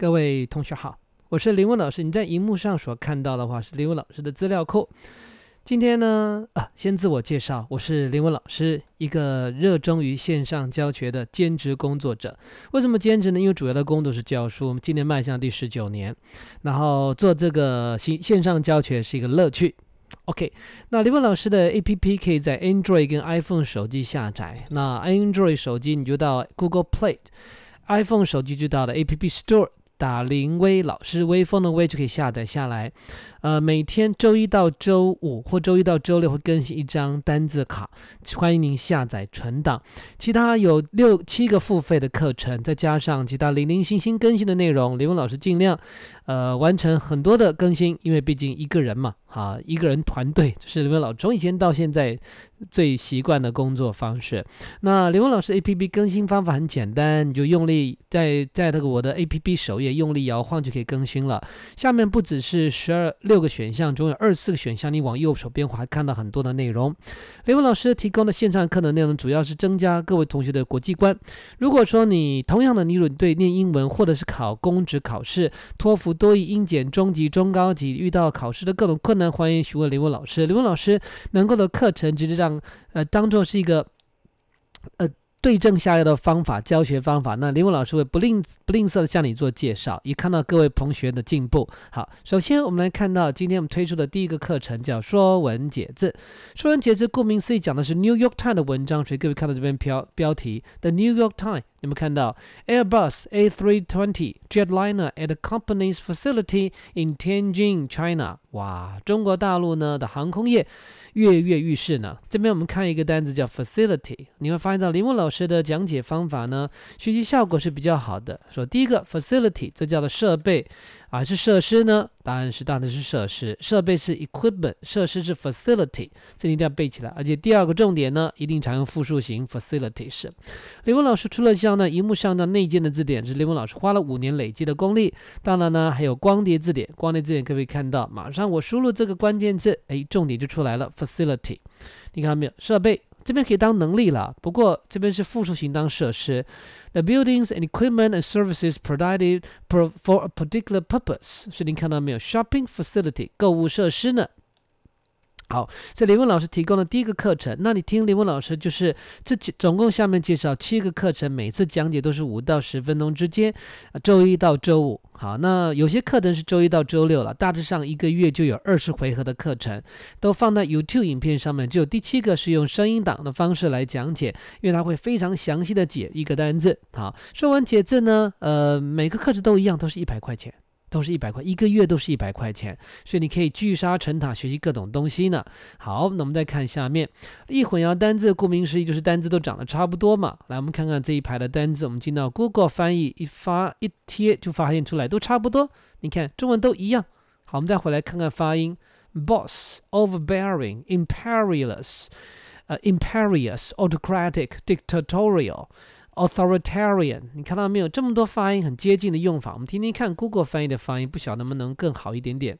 各位同学好，我是林文老师。你在荧幕上所看到的话是林文老师的资料库。今天呢，啊，先自我介绍，我是林文老师，一个热衷于线上教学的兼职工作者。为什么兼职呢？因为主要的工作是教书，我们今年迈向第十九年。然后做这个线线上教学是一个乐趣。OK，那林文老师的 APP 可以在 Android 跟 iPhone 手机下载。那 Android 手机你就到 Google Play，iPhone 手机就到了 App Store。打林威老师威风的威就可以下载下来。呃，每天周一到周五或周一到周六会更新一张单字卡，欢迎您下载存档。其他有六七个付费的课程，再加上其他零零星星更新的内容，李文老师尽量，呃，完成很多的更新，因为毕竟一个人嘛，哈，一个人团队就是李文老从以前到现在最习惯的工作方式。那李文老师 A P P 更新方法很简单，你就用力在在那个我的 A P P 首页用力摇晃就可以更新了。下面不只是十二。六个选项中有二十四个选项，你往右手边滑看到很多的内容。雷文老师提供的线上课的内容主要是增加各位同学的国际观。如果说你同样的，你如对念英文或者是考公职考试、托福、多语英检、中级、中高级遇到考试的各种困难，欢迎询问雷文老师。雷文老师能够的课程，直接让呃当做是一个呃。对症下药的方法，教学方法，那林文老师会不吝不吝啬的向你做介绍。以看到各位同学的进步，好，首先我们来看到今天我们推出的第一个课程叫《说文解字》。《说文解字》顾名思义讲的是《New York Times》的文章，所以各位看到这边标标题《The New York Times》。你们看到，Airbus A320 jetliner at the company's facility in Tianjin, China。哇，中国大陆呢的航空业跃跃欲试呢。这边我们看一个单词叫 facility，你会发现到林木老师的讲解方法呢，学习效果是比较好的。说第一个 facility，这叫做设备。而是设施呢？答案是当然是设施设备是 equipment，设施是 facility，这一定要背起来。而且第二个重点呢，一定常用复数型 facilities。雷文老师出了像呢，荧幕上的内建的字典，是雷文老师花了五年累积的功力。当然呢，还有光碟字典，光碟字典可不可以看到，马上我输入这个关键字，哎，重点就出来了 facility，你看到没有？设备。这边可以当能力了，不过这边是复数型当设施。The buildings and equipment and services provided for a particular purpose，所以您看到没有？Shopping facility，购物设施呢？好，这林文老师提供的第一个课程，那你听林文老师就是这总共下面介绍七个课程，每次讲解都是五到十分钟之间，周一到周五。好，那有些课程是周一到周六了，大致上一个月就有二十回合的课程，都放在 YouTube 影片上面。只有第七个是用声音档的方式来讲解，因为它会非常详细的解一个单字。好，说完解字呢，呃，每个课程都一样，都是一百块钱。都是一百块，一个月都是一百块钱，所以你可以聚沙成塔，学习各种东西呢。好，那我们再看下面，一混淆单字，顾名思义就是单字都长得差不多嘛。来，我们看看这一排的单字，我们进到 Google 翻译一发一贴，就发现出来都差不多。你看中文都一样。好，我们再回来看看发音：boss, overbearing, imperious，呃，imperious, autocratic, dictatorial。authoritarian，你看到没有？这么多发音很接近的用法，我们听听看 Google 翻译的发音，不晓得能不能更好一点点。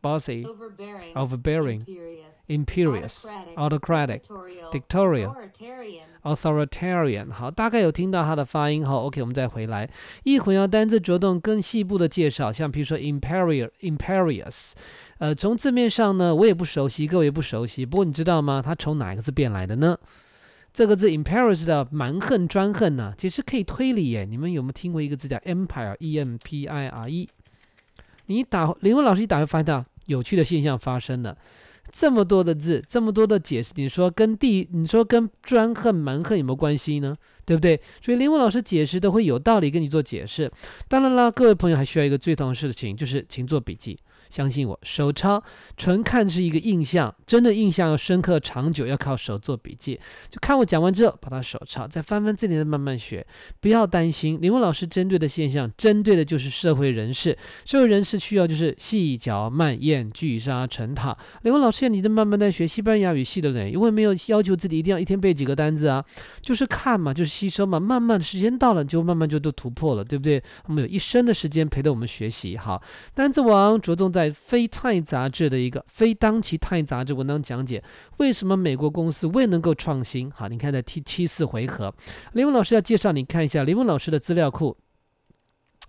bossy，overbearing，imperious，autocratic，dictorial，authoritarian b。好，大概有听到它的发音后，OK，我们再回来。一会儿要单字着重更细部的介绍，像比如说 imperial，imperious。呃，从字面上呢，我也不熟悉，各位也不熟悉。不过你知道吗？它从哪一个字变来的呢？这个字 i m p e r i s 的蛮横专横呢，其实可以推理耶。你们有没有听过一个字叫 empire，e m p i r e？你打林文老师一打，开发现到有趣的现象发生了。这么多的字，这么多的解释，你说跟地，你说跟专横蛮横有没有关系呢？对不对？所以林文老师解释都会有道理，跟你做解释。当然啦，各位朋友还需要一个最重要事情，就是勤做笔记。相信我，手抄纯看是一个印象，真的印象要深刻长久，要靠手做笔记。就看我讲完之后，把它手抄，再翻翻字典，慢慢学。不要担心，林文老师针对的现象，针对的就是社会人士。社会人士需要就是细嚼慢咽，聚沙成塔。林文老师你在慢慢在学西班牙语系的人，因为没有要求自己一定要一天背几个单字啊，就是看嘛，就是吸收嘛，慢慢时间到了，就慢慢就都突破了，对不对？我们有一生的时间陪着我们学习，好，单字王着重在。在非太杂志的一个非当期太杂志文章讲解，为什么美国公司未能够创新？好，你看在第七四回合，雷文老师要介绍，你看一下雷文老师的资料库，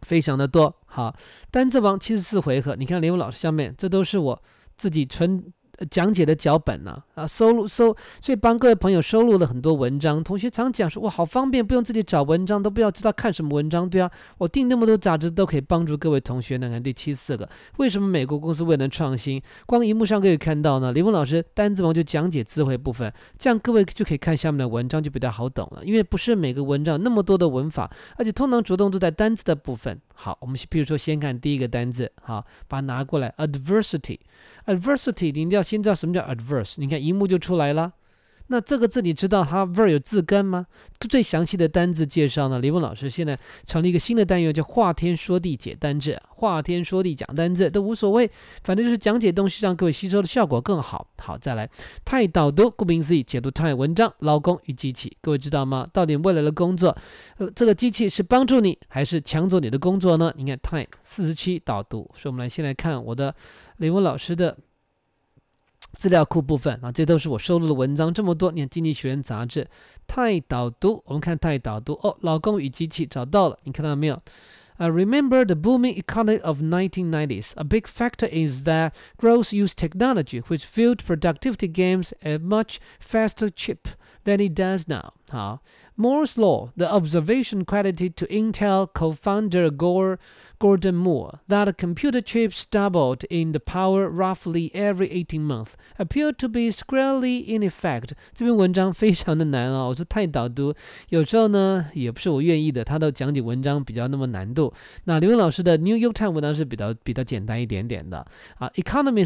非常的多。好，单字王七十四回合，你看雷文老师下面，这都是我自己存。讲解的脚本呢？啊，收录搜，所以帮各位朋友收录了很多文章。同学常讲说，哇，好方便，不用自己找文章，都不要知道看什么文章。对啊，我订那么多杂志都可以帮助各位同学。呢。看第七四个，为什么美国公司未能创新？光荧幕上可以看到呢。李峰老师单字，我就讲解智汇部分，这样各位就可以看下面的文章就比较好懂了。因为不是每个文章那么多的文法，而且通常着重都在单字的部分。好，我们比如说先看第一个单字，好，把它拿过来，adversity，adversity，一定要。先知道什么叫 adverse，你看荧幕就出来了。那这个字你知道它 v e r 有字根吗？最详细的单字介绍呢？李文老师现在成立一个新的单元，叫“话天说地解单字”，话天说地讲单字都无所谓，反正就是讲解东西，让各位吸收的效果更好。好，再来，Time 导读，顾名思义，解读 Time 文章，劳工与机器，各位知道吗？到底未来的工作，呃，这个机器是帮助你，还是抢走你的工作呢？你看 Time 四十七导读，所以我们来先来看我的李文老师的。资料库部分啊，这都是我收录的文章。这么多年，《经济学人》杂志，泰导读，我们看泰导读哦，《老公与机器》找到了，你看到没有？Uh, remember the booming economy of 1990s. A big factor is that growth used technology, which fueled productivity gains at much faster chip than it does now. 好，Moore's law, the observation credited to Intel co-founder Gore Gordon Moore, that computer chips doubled in the power roughly every 18 months, appeared to be squarely in effect。这篇文章非常的难啊，我说太导读，有时候呢也不是我愿意的，他都讲解文章比较那么难度。那刘文老师的 New York Times 文章是比较比较简单一点点的啊，Economy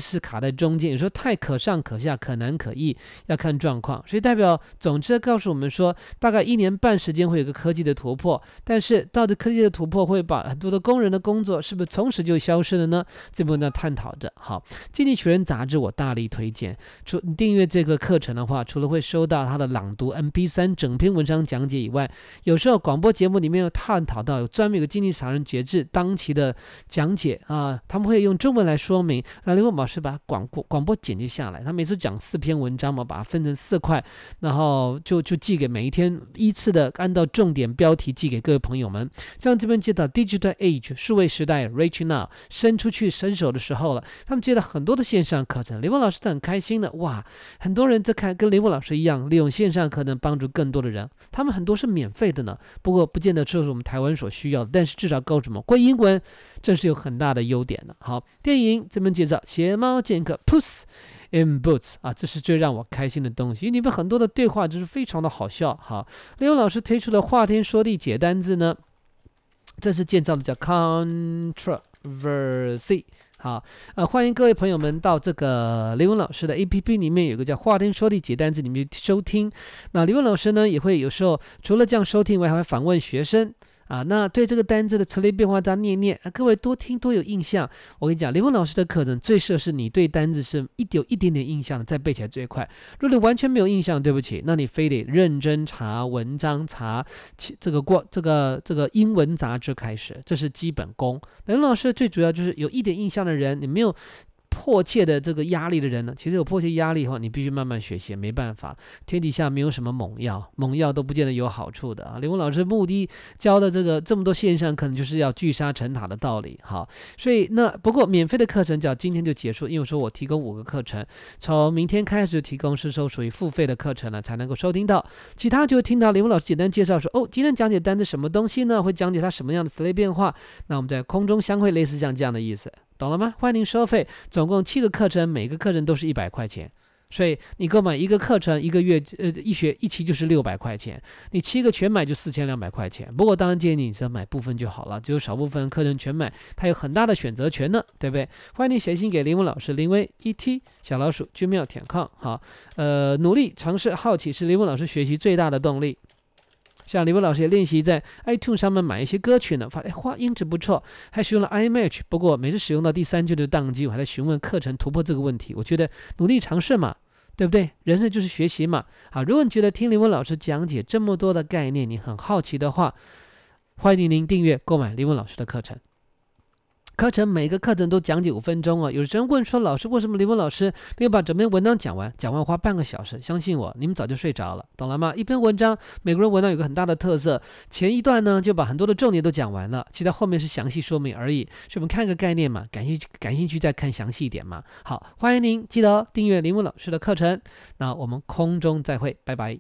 年半时间会有个科技的突破，但是到这科技的突破，会把很多的工人的工作是不是从此就消失了呢？这部分在探讨着。好，《经济学人》杂志我大力推荐。除订阅这个课程的话，除了会收到他的朗读 M P 三整篇文章讲解以外，有时候广播节目里面有探讨到有专门有个《经济取人》节制当期的讲解啊，他们会用中文来说明，让后刘文老是把广广广播剪辑下来，他每次讲四篇文章嘛，把它分成四块，然后就就寄给每一天一。次的，按照重点标题寄给各位朋友们。像这边介绍 Digital Age 数位时代，Reach Now 伸出去伸手的时候了。他们接到很多的线上课程，雷锋老师都很开心的。哇，很多人在看，跟雷锋老师一样，利用线上课程帮助更多的人。他们很多是免费的呢。不过不见得这是我们台湾所需要的，但是至少告诉我们，会英文，这是有很大的优点的。好，电影这边介绍《邪猫剑客 p u s Puss in boots 啊，这是最让我开心的东西，因为你们很多的对话就是非常的好笑。好，雷文老师推出的“话天说地”解单字呢，这是建造的叫 controversy。好，呃，欢迎各位朋友们到这个雷文老师的 APP 里面有个叫“话天说地”解单词，你们收听。那雷文老师呢也会有时候除了这样收听，我还会访问学生。啊，那对这个单字的词类变化章念念啊，各位多听多有印象。我跟你讲，林峰老师的课程最适合是你对单字是一有一点点印象的，再背起来最快。如果你完全没有印象，对不起，那你非得认真查文章查这个过这个这个英文杂志开始，这是基本功。林峰老师最主要就是有一点印象的人，你没有。迫切的这个压力的人呢，其实有迫切压力的话，你必须慢慢学习，没办法，天底下没有什么猛药，猛药都不见得有好处的啊。李文老师目的教的这个这么多线上，可能就是要聚沙成塔的道理。好，所以那不过免费的课程叫今天就结束，因为说我提供五个课程，从明天开始提供是收属于付费的课程了，才能够收听到，其他就听到李文老师简单介绍说，哦，今天讲解单子什么东西呢？会讲解它什么样的词类变化，那我们在空中相会，类似像这样的意思。懂了吗？欢迎您收费，总共七个课程，每个课程都是一百块钱，所以你购买一个课程一个月，呃，一学一期就是六百块钱，你七个全买就四千两百块钱。不过，当然建议你只要买部分就好了，只有少部分课程全买，他有很大的选择权呢，对不对？欢迎您写信给林文老师，林威一 T 小老鼠君庙 com 好，呃，努力尝试好奇是林文老师学习最大的动力。像李文老师也练习在 iTunes 上面买一些歌曲呢，发现哇音质不错，还使用了 iMatch。不过每次使用到第三句的档机，我还在询问课程突破这个问题。我觉得努力尝试嘛，对不对？人生就是学习嘛。好，如果你觉得听李文老师讲解这么多的概念，你很好奇的话，欢迎您订阅购买李文老师的课程。课程每个课程都讲解五分钟哦。有人问说：“老师，为什么林峰老师没有把整篇文章讲完？讲完花半个小时？相信我，你们早就睡着了，懂了吗？”一篇文章，美国人文章有个很大的特色，前一段呢就把很多的重点都讲完了，其他后面是详细说明而已。所以我们看个概念嘛？感兴趣感兴趣再看详细一点嘛？好，欢迎您记得订阅林峰老师的课程。那我们空中再会，拜拜。